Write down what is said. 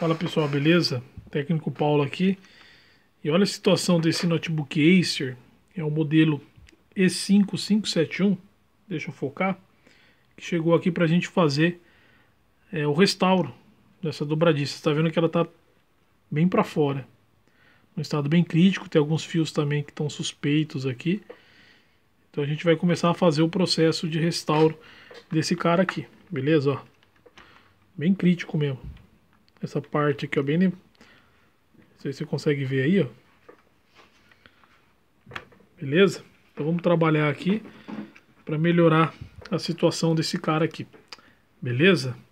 Fala pessoal, beleza? Técnico Paulo aqui. E olha a situação desse notebook Acer, é o um modelo E5571, deixa eu focar, que chegou aqui para a gente fazer é, o restauro dessa dobradiça. Está vendo que ela está bem para fora, um estado bem crítico, tem alguns fios também que estão suspeitos aqui. Então a gente vai começar a fazer o processo de restauro desse cara aqui, beleza? Ó, bem crítico mesmo. Essa parte aqui, ó, bem... Não sei se você consegue ver aí, ó. Beleza? Então vamos trabalhar aqui para melhorar a situação desse cara aqui. Beleza?